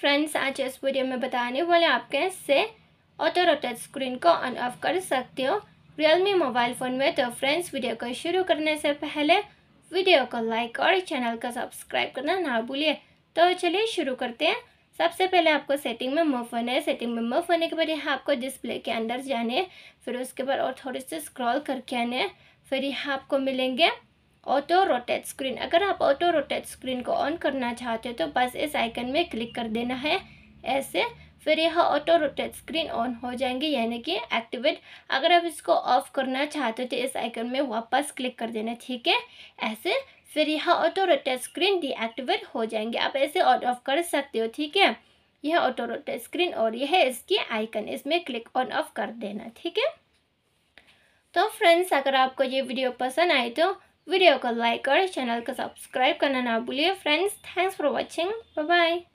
friends आज इस video में बताने वाले आप कैसे ऑटो रोटेट स्क्रीन को ऑन ऑफ कर सकते हो रियलमी मोबाइल फ़ोन में तो फ्रेंड्स वीडियो को शुरू करने से पहले वीडियो को लाइक और चैनल को सब्सक्राइब करना ना भूलिए तो चलिए शुरू करते हैं सबसे पहले आपको सेटिंग में मूव होना है सेटिंग में मूव होने के बाद यहाँ आपको डिस्प्ले के अंदर जाने फिर उसके बाद और थोड़े से स्क्रॉल करके आने फिर यहाँ आपको मिलेंगे ऑटो रोटेट स्क्रीन अगर आप ऑटो रोटेट स्क्रीन को ऑन करना चाहते हो तो बस इस आइकन में क्लिक कर देना है ऐसे फिर यह ऑटो रोटेट स्क्रीन ऑन हो जाएंगे यानी कि एक्टिवेट अगर आप इसको ऑफ करना चाहते हो तो इस आइकन में वापस क्लिक कर देना ठीक है ऐसे फिर यह ऑटो रोटेट स्क्रीन डीएक्टिवेट हो जाएंगे आप ऐसे ऑन ऑफ कर सकते हो ठीक है यह ऑटो रोटेट स्क्रीन और यह है इसकी आइकन इसमें क्लिक ऑन ऑफ कर देना ठीक है तो फ्रेंड्स अगर आपको ये वीडियो पसंद आए तो वीडियो को लाइक और चैनल को सब्सक्राइब करना ना भूलिए friends thanks for watching bye bye